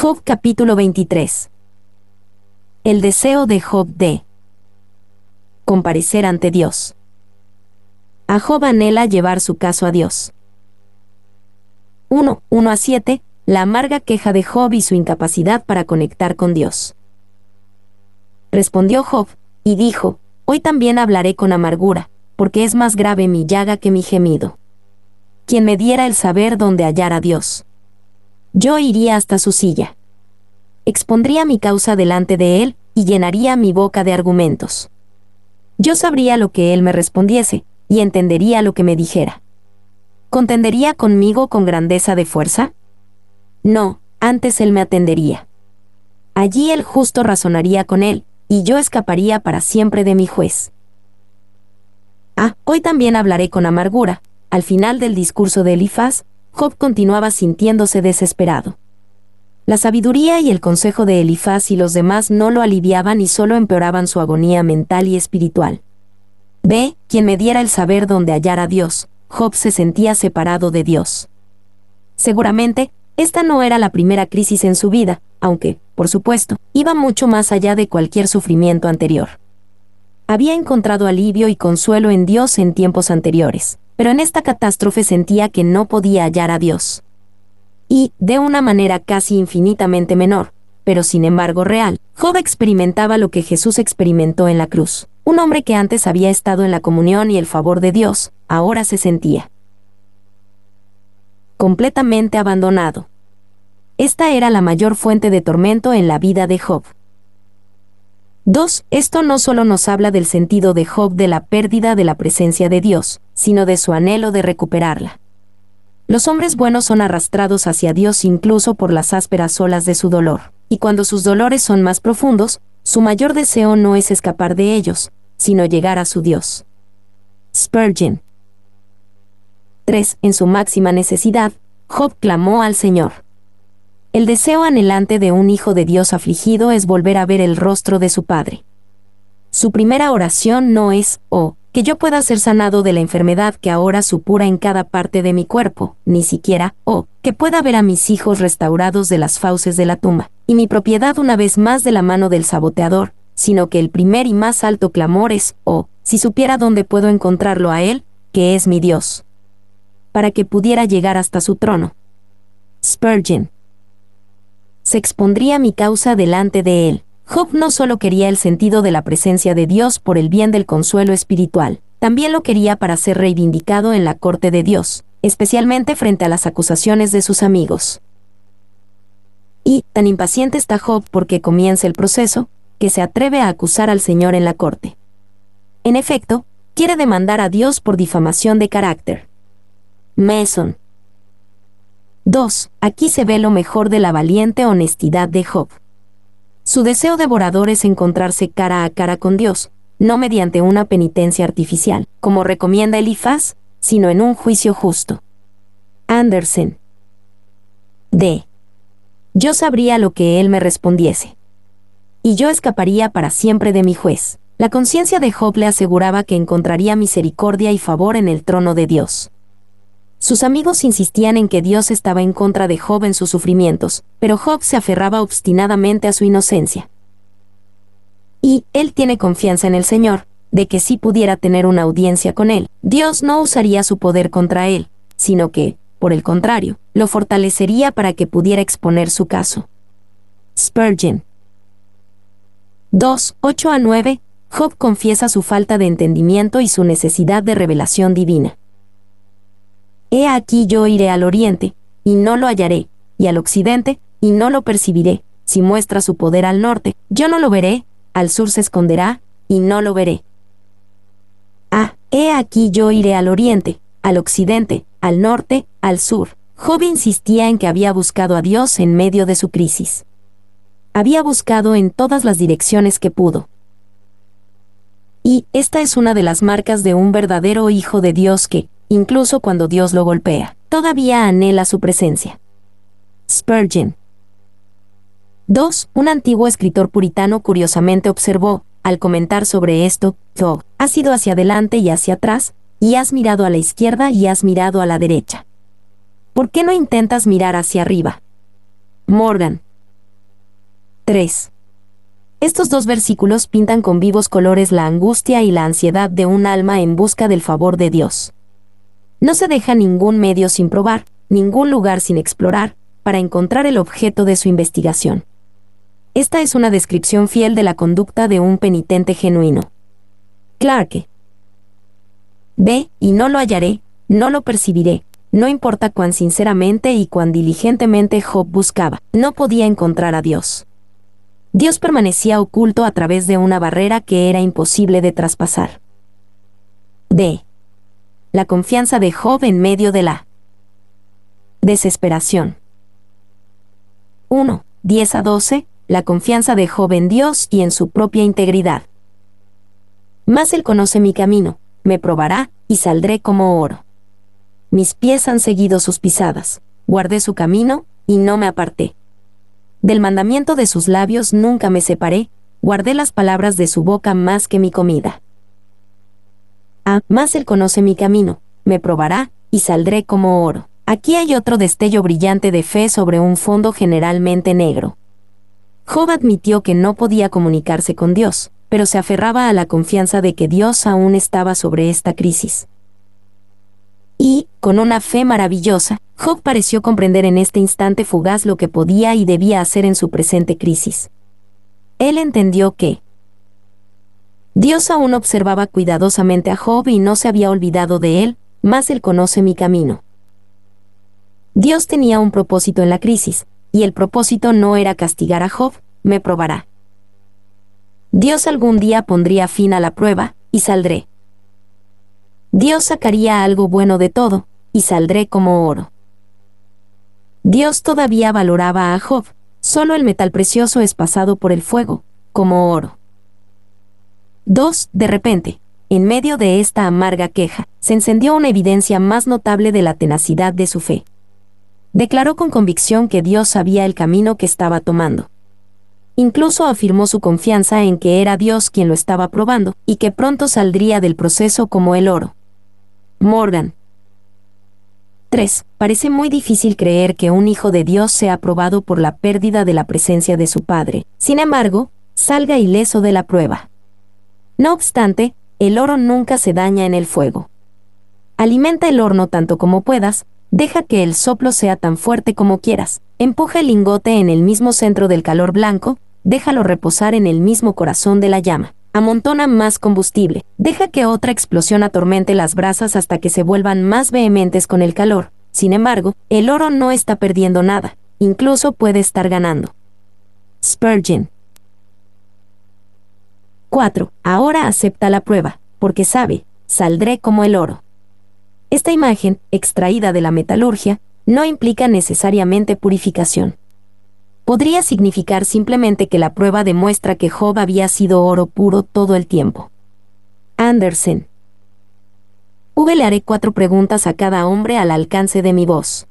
Job capítulo 23. El deseo de Job de comparecer ante Dios. A Job anhela llevar su caso a Dios. 1. 1 a 7. La amarga queja de Job y su incapacidad para conectar con Dios. Respondió Job, y dijo, Hoy también hablaré con amargura, porque es más grave mi llaga que mi gemido. Quien me diera el saber dónde hallar a Dios. Yo iría hasta su silla. Expondría mi causa delante de él y llenaría mi boca de argumentos. Yo sabría lo que él me respondiese y entendería lo que me dijera. ¿Contendería conmigo con grandeza de fuerza? No, antes él me atendería. Allí el justo razonaría con él, y yo escaparía para siempre de mi juez. Ah, hoy también hablaré con amargura, al final del discurso de Elifaz, Job continuaba sintiéndose desesperado. La sabiduría y el consejo de Elifaz y los demás no lo aliviaban y solo empeoraban su agonía mental y espiritual. Ve, quien me diera el saber dónde hallar a Dios, Job se sentía separado de Dios. Seguramente, esta no era la primera crisis en su vida, aunque, por supuesto, iba mucho más allá de cualquier sufrimiento anterior. Había encontrado alivio y consuelo en Dios en tiempos anteriores, pero en esta catástrofe sentía que no podía hallar a Dios. Y, de una manera casi infinitamente menor, pero sin embargo real, Job experimentaba lo que Jesús experimentó en la cruz. Un hombre que antes había estado en la comunión y el favor de Dios, ahora se sentía completamente abandonado. Esta era la mayor fuente de tormento en la vida de Job. 2. Esto no solo nos habla del sentido de Job de la pérdida de la presencia de Dios, sino de su anhelo de recuperarla. Los hombres buenos son arrastrados hacia Dios incluso por las ásperas olas de su dolor, y cuando sus dolores son más profundos, su mayor deseo no es escapar de ellos, sino llegar a su Dios. Spurgeon. 3. En su máxima necesidad, Job clamó al Señor. El deseo anhelante de un hijo de Dios afligido es volver a ver el rostro de su Padre. Su primera oración no es, oh, que yo pueda ser sanado de la enfermedad que ahora supura en cada parte de mi cuerpo, ni siquiera, oh, que pueda ver a mis hijos restaurados de las fauces de la tumba, y mi propiedad una vez más de la mano del saboteador, sino que el primer y más alto clamor es, oh, si supiera dónde puedo encontrarlo a él, que es mi Dios. Para que pudiera llegar hasta su trono. Spurgeon se expondría mi causa delante de él. Job no solo quería el sentido de la presencia de Dios por el bien del consuelo espiritual, también lo quería para ser reivindicado en la corte de Dios, especialmente frente a las acusaciones de sus amigos. Y, tan impaciente está Job porque comienza el proceso, que se atreve a acusar al Señor en la corte. En efecto, quiere demandar a Dios por difamación de carácter. Mason, 2. Aquí se ve lo mejor de la valiente honestidad de Job. Su deseo devorador es encontrarse cara a cara con Dios, no mediante una penitencia artificial, como recomienda Elifaz, sino en un juicio justo. Andersen. D. Yo sabría lo que él me respondiese. Y yo escaparía para siempre de mi juez. La conciencia de Job le aseguraba que encontraría misericordia y favor en el trono de Dios. Sus amigos insistían en que Dios estaba en contra de Job en sus sufrimientos, pero Job se aferraba obstinadamente a su inocencia. Y, él tiene confianza en el Señor, de que si pudiera tener una audiencia con él, Dios no usaría su poder contra él, sino que, por el contrario, lo fortalecería para que pudiera exponer su caso. Spurgeon 2, 8 a 9, Job confiesa su falta de entendimiento y su necesidad de revelación divina. He aquí yo iré al oriente, y no lo hallaré, y al occidente, y no lo percibiré. Si muestra su poder al norte, yo no lo veré, al sur se esconderá, y no lo veré. Ah, he aquí yo iré al oriente, al occidente, al norte, al sur. Job insistía en que había buscado a Dios en medio de su crisis. Había buscado en todas las direcciones que pudo. Y esta es una de las marcas de un verdadero hijo de Dios que, incluso cuando Dios lo golpea. Todavía anhela su presencia. Spurgeon. 2. Un antiguo escritor puritano curiosamente observó, al comentar sobre esto, Thog, has ido hacia adelante y hacia atrás, y has mirado a la izquierda y has mirado a la derecha. ¿Por qué no intentas mirar hacia arriba? Morgan. 3. Estos dos versículos pintan con vivos colores la angustia y la ansiedad de un alma en busca del favor de Dios. No se deja ningún medio sin probar, ningún lugar sin explorar, para encontrar el objeto de su investigación. Esta es una descripción fiel de la conducta de un penitente genuino. Clarke. Ve, y no lo hallaré, no lo percibiré, no importa cuán sinceramente y cuán diligentemente Job buscaba, no podía encontrar a Dios. Dios permanecía oculto a través de una barrera que era imposible de traspasar. D la confianza de Job en medio de la desesperación. 1. 10 a 12. La confianza de Job en Dios y en su propia integridad. Más él conoce mi camino, me probará, y saldré como oro. Mis pies han seguido sus pisadas, guardé su camino, y no me aparté. Del mandamiento de sus labios nunca me separé, guardé las palabras de su boca más que mi comida. Ah, más Él conoce mi camino, me probará, y saldré como oro. Aquí hay otro destello brillante de fe sobre un fondo generalmente negro. Job admitió que no podía comunicarse con Dios, pero se aferraba a la confianza de que Dios aún estaba sobre esta crisis. Y, con una fe maravillosa, Job pareció comprender en este instante fugaz lo que podía y debía hacer en su presente crisis. Él entendió que, Dios aún observaba cuidadosamente a Job y no se había olvidado de él, más él conoce mi camino. Dios tenía un propósito en la crisis, y el propósito no era castigar a Job, me probará. Dios algún día pondría fin a la prueba, y saldré. Dios sacaría algo bueno de todo, y saldré como oro. Dios todavía valoraba a Job, solo el metal precioso es pasado por el fuego, como oro. 2. De repente, en medio de esta amarga queja, se encendió una evidencia más notable de la tenacidad de su fe. Declaró con convicción que Dios sabía el camino que estaba tomando. Incluso afirmó su confianza en que era Dios quien lo estaba probando y que pronto saldría del proceso como el oro. Morgan. 3. Parece muy difícil creer que un hijo de Dios sea probado por la pérdida de la presencia de su padre. Sin embargo, salga ileso de la prueba. No obstante, el oro nunca se daña en el fuego. Alimenta el horno tanto como puedas, deja que el soplo sea tan fuerte como quieras, empuja el lingote en el mismo centro del calor blanco, déjalo reposar en el mismo corazón de la llama. Amontona más combustible, deja que otra explosión atormente las brasas hasta que se vuelvan más vehementes con el calor. Sin embargo, el oro no está perdiendo nada, incluso puede estar ganando. Spurgeon 4. Ahora acepta la prueba, porque sabe, saldré como el oro. Esta imagen, extraída de la metalurgia, no implica necesariamente purificación. Podría significar simplemente que la prueba demuestra que Job había sido oro puro todo el tiempo. Andersen. V le haré cuatro preguntas a cada hombre al alcance de mi voz.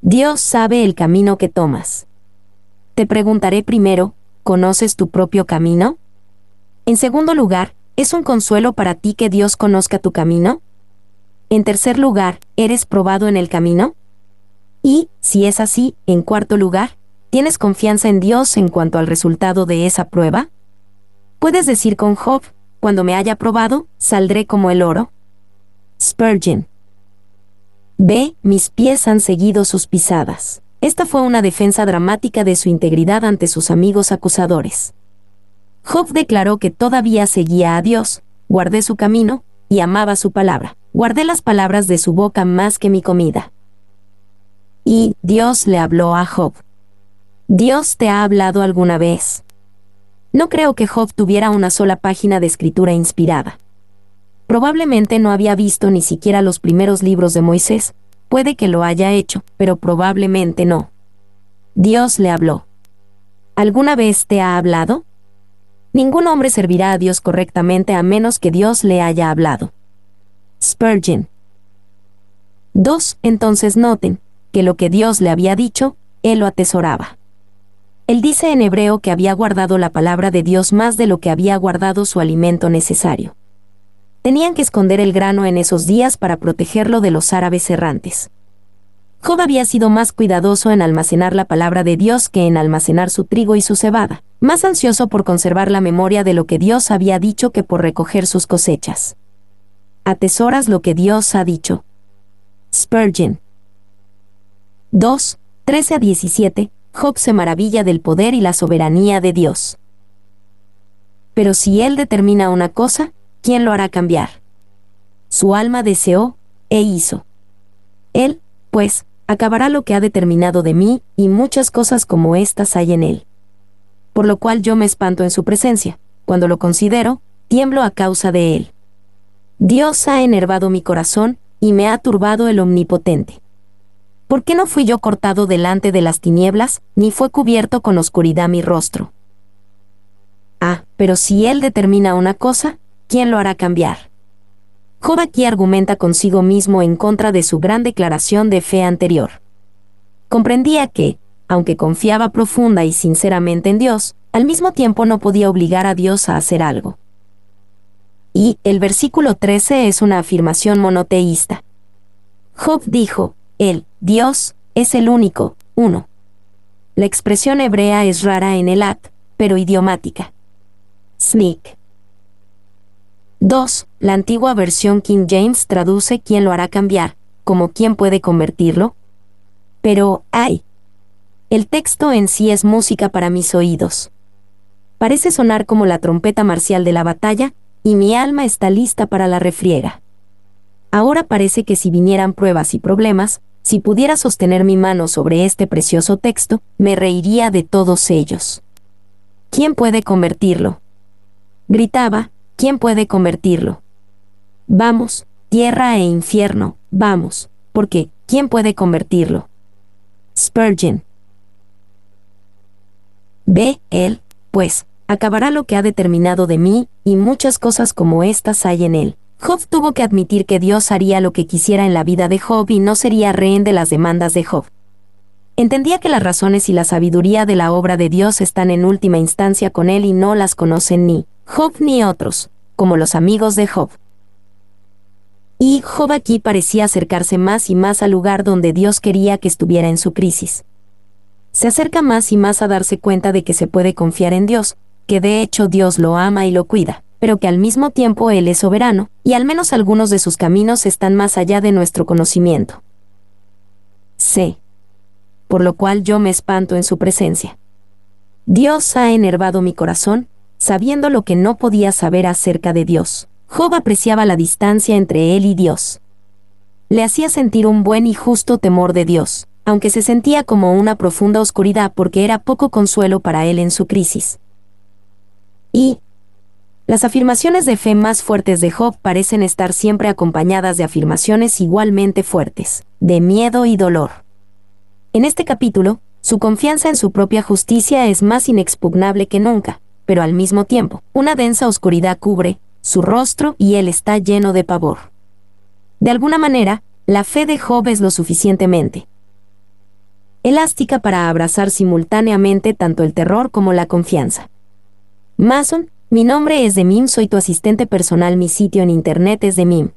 Dios sabe el camino que tomas. Te preguntaré primero, ¿conoces tu propio camino? En segundo lugar, ¿es un consuelo para ti que Dios conozca tu camino? En tercer lugar, ¿eres probado en el camino? Y, si es así, en cuarto lugar, ¿tienes confianza en Dios en cuanto al resultado de esa prueba? Puedes decir con Job, cuando me haya probado, saldré como el oro. Spurgeon. ve Mis pies han seguido sus pisadas. Esta fue una defensa dramática de su integridad ante sus amigos acusadores. Job declaró que todavía seguía a Dios, guardé su camino, y amaba su palabra. Guardé las palabras de su boca más que mi comida. Y Dios le habló a Job. Dios te ha hablado alguna vez. No creo que Job tuviera una sola página de escritura inspirada. Probablemente no había visto ni siquiera los primeros libros de Moisés, puede que lo haya hecho, pero probablemente no. Dios le habló. ¿Alguna vez te ha hablado? Ningún hombre servirá a Dios correctamente a menos que Dios le haya hablado. Spurgeon. 2. Entonces noten que lo que Dios le había dicho, él lo atesoraba. Él dice en hebreo que había guardado la palabra de Dios más de lo que había guardado su alimento necesario. Tenían que esconder el grano en esos días para protegerlo de los árabes errantes. Job había sido más cuidadoso en almacenar la palabra de Dios que en almacenar su trigo y su cebada, más ansioso por conservar la memoria de lo que Dios había dicho que por recoger sus cosechas. Atesoras lo que Dios ha dicho. Spurgeon. 2, 13 a 17, Job se maravilla del poder y la soberanía de Dios. Pero si Él determina una cosa, ¿quién lo hará cambiar? Su alma deseó, e hizo. Él, pues, acabará lo que ha determinado de mí, y muchas cosas como estas hay en él. Por lo cual yo me espanto en su presencia, cuando lo considero, tiemblo a causa de él. Dios ha enervado mi corazón, y me ha turbado el Omnipotente. ¿Por qué no fui yo cortado delante de las tinieblas, ni fue cubierto con oscuridad mi rostro? Ah, pero si Él determina una cosa, ¿quién lo hará cambiar? Job aquí argumenta consigo mismo en contra de su gran declaración de fe anterior. Comprendía que, aunque confiaba profunda y sinceramente en Dios, al mismo tiempo no podía obligar a Dios a hacer algo. Y el versículo 13 es una afirmación monoteísta. Job dijo, Él, Dios, es el único, uno. La expresión hebrea es rara en el at, pero idiomática. Sneak 2. La antigua versión King James traduce quién lo hará cambiar, como quién puede convertirlo. Pero, ay. El texto en sí es música para mis oídos. Parece sonar como la trompeta marcial de la batalla, y mi alma está lista para la refriega. Ahora parece que si vinieran pruebas y problemas, si pudiera sostener mi mano sobre este precioso texto, me reiría de todos ellos. ¿Quién puede convertirlo? Gritaba, ¿quién puede convertirlo? Vamos, tierra e infierno, vamos, porque, ¿quién puede convertirlo? Spurgeon. Ve, él, pues, acabará lo que ha determinado de mí, y muchas cosas como estas hay en él. Job tuvo que admitir que Dios haría lo que quisiera en la vida de Job y no sería rehén de las demandas de Job. Entendía que las razones y la sabiduría de la obra de Dios están en última instancia con él y no las conocen ni Job ni otros, como los amigos de Job. Y Job aquí parecía acercarse más y más al lugar donde Dios quería que estuviera en su crisis. Se acerca más y más a darse cuenta de que se puede confiar en Dios, que de hecho Dios lo ama y lo cuida, pero que al mismo tiempo Él es soberano, y al menos algunos de sus caminos están más allá de nuestro conocimiento. C. Por lo cual yo me espanto en su presencia. Dios ha enervado mi corazón, sabiendo lo que no podía saber acerca de Dios. Job apreciaba la distancia entre él y Dios. Le hacía sentir un buen y justo temor de Dios, aunque se sentía como una profunda oscuridad porque era poco consuelo para él en su crisis. Y las afirmaciones de fe más fuertes de Job parecen estar siempre acompañadas de afirmaciones igualmente fuertes, de miedo y dolor. En este capítulo, su confianza en su propia justicia es más inexpugnable que nunca, pero al mismo tiempo, una densa oscuridad cubre su rostro y él está lleno de pavor. De alguna manera, la fe de Job es lo suficientemente elástica para abrazar simultáneamente tanto el terror como la confianza. Mason, mi nombre es Demim, soy tu asistente personal, mi sitio en internet es demim.es.tl.